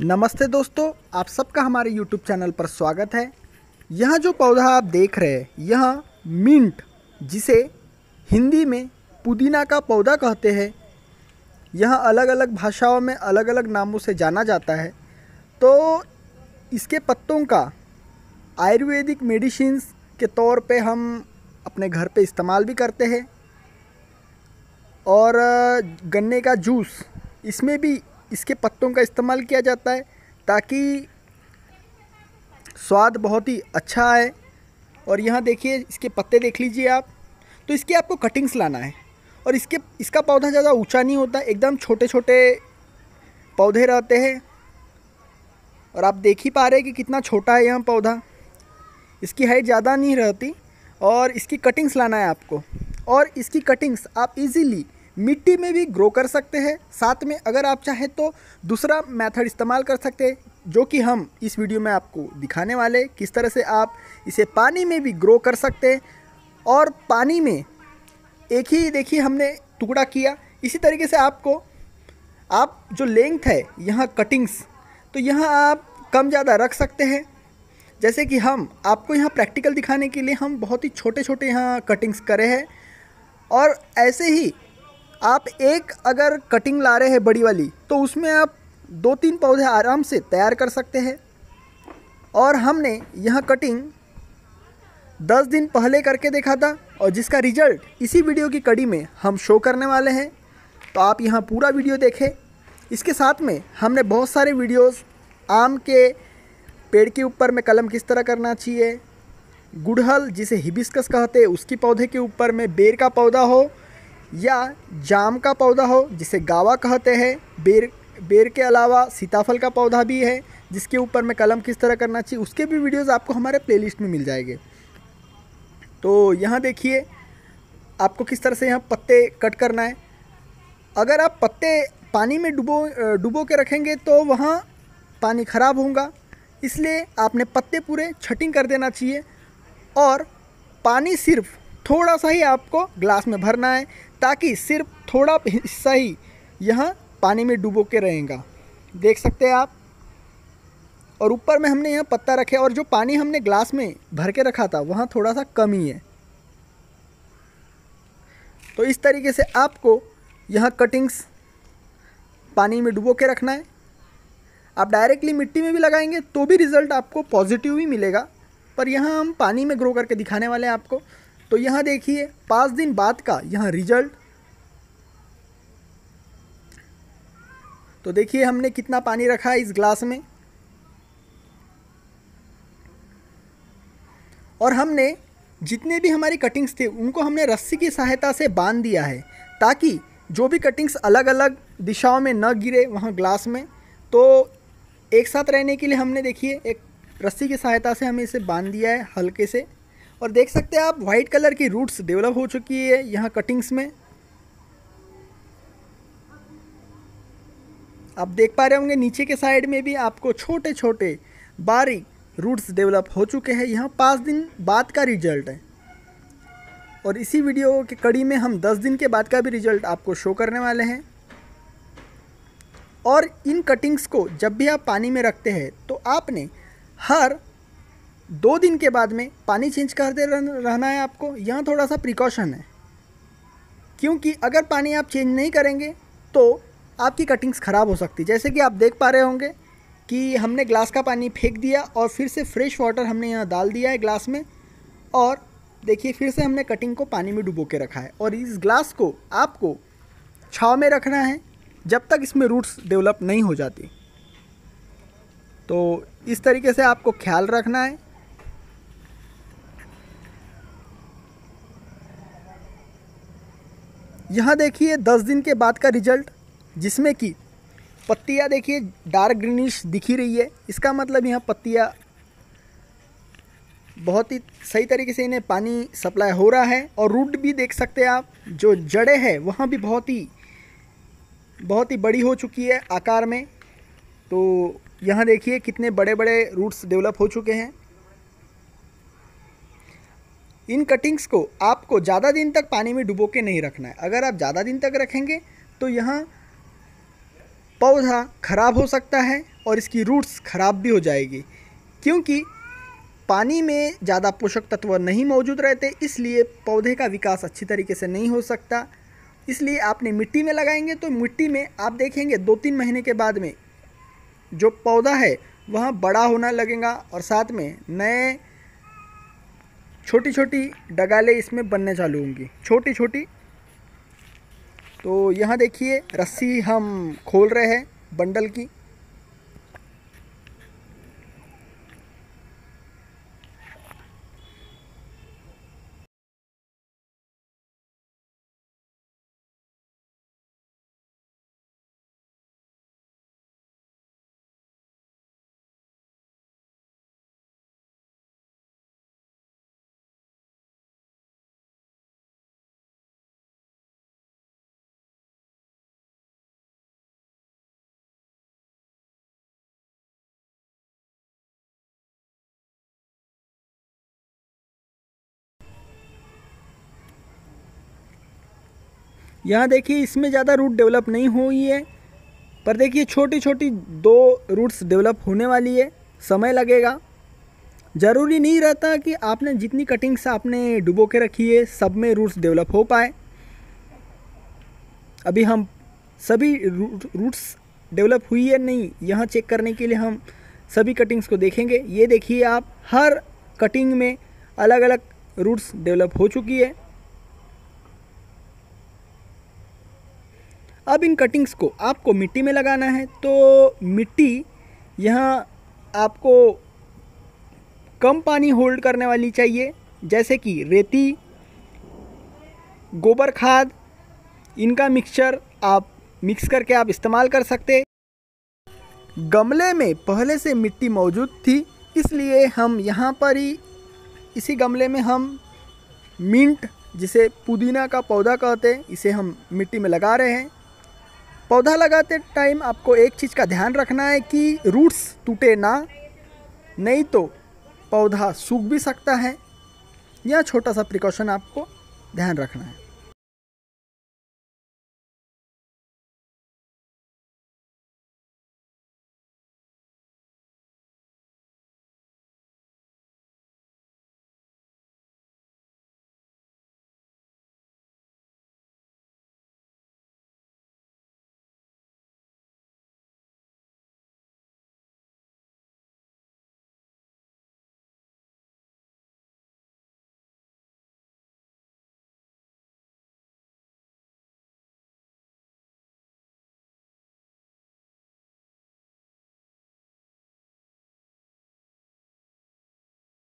नमस्ते दोस्तों आप सबका हमारे यूट्यूब चैनल पर स्वागत है यह जो पौधा आप देख रहे हैं यह मिंट जिसे हिंदी में पुदीना का पौधा कहते हैं यह अलग अलग भाषाओं में अलग अलग नामों से जाना जाता है तो इसके पत्तों का आयुर्वेदिक मेडिसिन के तौर पे हम अपने घर पे इस्तेमाल भी करते हैं और गन्ने का जूस इसमें भी इसके पत्तों का इस्तेमाल किया जाता है ताकि स्वाद बहुत ही अच्छा आए और यहाँ देखिए इसके पत्ते देख लीजिए आप तो इसके आपको कटिंग्स लाना है और इसके इसका पौधा ज़्यादा ऊंचा नहीं होता एकदम छोटे छोटे पौधे रहते हैं और आप देख ही पा रहे हैं कि कितना छोटा है यह पौधा इसकी हाइट ज़्यादा नहीं रहती और इसकी कटिंग्स लाना है आपको और इसकी कटिंग्स आप इजीली मिट्टी में भी ग्रो कर सकते हैं साथ में अगर आप चाहें तो दूसरा मेथड इस्तेमाल कर सकते हैं जो कि हम इस वीडियो में आपको दिखाने वाले किस तरह से आप इसे पानी में भी ग्रो कर सकते हैं और पानी में एक ही देखिए हमने टुकड़ा किया इसी तरीके से आपको आप जो लेंथ है यहाँ कटिंग्स तो यहाँ आप कम ज़्यादा रख सकते हैं जैसे कि हम आपको यहाँ प्रैक्टिकल दिखाने के लिए हम बहुत ही छोटे छोटे यहाँ कटिंग्स करे हैं और ऐसे ही आप एक अगर कटिंग ला रहे हैं बड़ी वाली तो उसमें आप दो तीन पौधे आराम से तैयार कर सकते हैं और हमने यह कटिंग दस दिन पहले करके देखा था और जिसका रिजल्ट इसी वीडियो की कड़ी में हम शो करने वाले हैं तो आप यहाँ पूरा वीडियो देखें इसके साथ में हमने बहुत सारे वीडियोस आम के पेड़ के ऊपर में कलम किस तरह करना चाहिए गुड़हल जिसे हिबिस्कस कहते हैं उसकी पौधे के ऊपर में बेर का पौधा हो या जाम का पौधा हो जिसे गावा कहते हैं बेर बेर के अलावा सीताफल का पौधा भी है जिसके ऊपर मैं कलम किस तरह करना चाहिए उसके भी वीडियोस आपको हमारे प्लेलिस्ट में मिल जाएंगे तो यहाँ देखिए आपको किस तरह से यहाँ पत्ते कट करना है अगर आप पत्ते पानी में डुबो डुबो के रखेंगे तो वहाँ पानी ख़राब होगा इसलिए आपने पत्ते पूरे छटिंग कर देना चाहिए और पानी सिर्फ थोड़ा सा ही आपको ग्लास में भरना है ताकि सिर्फ थोड़ा हिस्सा ही यहाँ पानी में डूबो के रहेगा देख सकते हैं आप और ऊपर में हमने यहाँ पत्ता रखे और जो पानी हमने ग्लास में भर के रखा था वहाँ थोड़ा सा कम ही है तो इस तरीके से आपको यहाँ कटिंग्स पानी में डुबो के रखना है आप डायरेक्टली मिट्टी में भी लगाएंगे तो भी रिज़ल्ट आपको पॉजिटिव ही मिलेगा पर यहाँ हम पानी में ग्रो करके दिखाने वाले हैं आपको तो यहाँ देखिए पाँच दिन बाद का यहाँ रिजल्ट तो देखिए हमने कितना पानी रखा है इस ग्लास में और हमने जितने भी हमारी कटिंग्स थे उनको हमने रस्सी की सहायता से बांध दिया है ताकि जो भी कटिंग्स अलग अलग दिशाओं में न गिरे वहाँ ग्लास में तो एक साथ रहने के लिए हमने देखिए एक रस्सी की सहायता से हमें इसे बांध दिया है हल्के से और देख सकते हैं आप वाइट कलर की रूट्स डेवलप हो चुकी है यहाँ कटिंग्स में आप देख पा रहे होंगे नीचे के साइड में भी आपको छोटे छोटे बारीक रूट्स डेवलप हो चुके हैं यहाँ पाँच दिन बाद का रिजल्ट है और इसी वीडियो के कड़ी में हम दस दिन के बाद का भी रिजल्ट आपको शो करने वाले हैं और इन कटिंग्स को जब भी आप पानी में रखते हैं तो आपने हर दो दिन के बाद में पानी चेंज करते रहना है आपको यहाँ थोड़ा सा प्रिकॉशन है क्योंकि अगर पानी आप चेंज नहीं करेंगे तो आपकी कटिंग्स ख़राब हो सकती जैसे कि आप देख पा रहे होंगे कि हमने ग्लास का पानी फेंक दिया और फिर से फ्रेश वाटर हमने यहाँ डाल दिया है ग्लास में और देखिए फिर से हमने कटिंग को पानी में डुबो के रखा है और इस ग्लास को आपको छाव में रखना है जब तक इसमें रूट्स डेवलप नहीं हो जाती तो इस तरीके से आपको ख्याल रखना है यहाँ देखिए दस दिन के बाद का रिजल्ट जिसमें कि पत्तियाँ देखिए डार्क ग्रीनिश दिखी रही है इसका मतलब यहाँ पत्तियाँ बहुत ही सही तरीके से इन्हें पानी सप्लाई हो रहा है और रूट भी देख सकते हैं आप जो जड़ें हैं वहाँ भी बहुत ही बहुत ही बड़ी हो चुकी है आकार में तो यहाँ देखिए कितने बड़े बड़े रूट्स डेवलप हो चुके हैं इन कटिंग्स को आपको ज़्यादा दिन तक पानी में डुबो के नहीं रखना है अगर आप ज़्यादा दिन तक रखेंगे तो यहाँ पौधा खराब हो सकता है और इसकी रूट्स खराब भी हो जाएगी क्योंकि पानी में ज़्यादा पोषक तत्व नहीं मौजूद रहते इसलिए पौधे का विकास अच्छी तरीके से नहीं हो सकता इसलिए आपने मिट्टी में लगाएंगे तो मिट्टी में आप देखेंगे दो तीन महीने के बाद में जो पौधा है वह बड़ा होना लगेगा और साथ में नए छोटी छोटी डगाले इसमें बनने चालू होंगी छोटी छोटी तो यहाँ देखिए रस्सी हम खोल रहे हैं बंडल की यहाँ देखिए इसमें ज़्यादा रूट डेवलप नहीं हुई है पर देखिए छोटी छोटी दो रूट्स डेवलप होने वाली है समय लगेगा ज़रूरी नहीं रहता कि आपने जितनी कटिंग्स आपने डुबो के रखी है सब में रूट्स डेवलप हो पाए अभी हम सभी रूट्स डेवलप हुई है नहीं यहाँ चेक करने के लिए हम सभी कटिंग्स को देखेंगे ये देखिए आप हर कटिंग में अलग अलग रूट्स डेवलप हो चुकी है अब इन कटिंग्स को आपको मिट्टी में लगाना है तो मिट्टी यहाँ आपको कम पानी होल्ड करने वाली चाहिए जैसे कि रेती गोबर खाद इनका मिक्सचर आप मिक्स करके आप इस्तेमाल कर सकते गमले में पहले से मिट्टी मौजूद थी इसलिए हम यहाँ पर ही इसी गमले में हम मिंट जिसे पुदीना का पौधा कहते हैं इसे हम मिट्टी में लगा रहे हैं पौधा लगाते टाइम आपको एक चीज़ का ध्यान रखना है कि रूट्स टूटे ना नहीं तो पौधा सूख भी सकता है यह छोटा सा प्रिकॉशन आपको ध्यान रखना है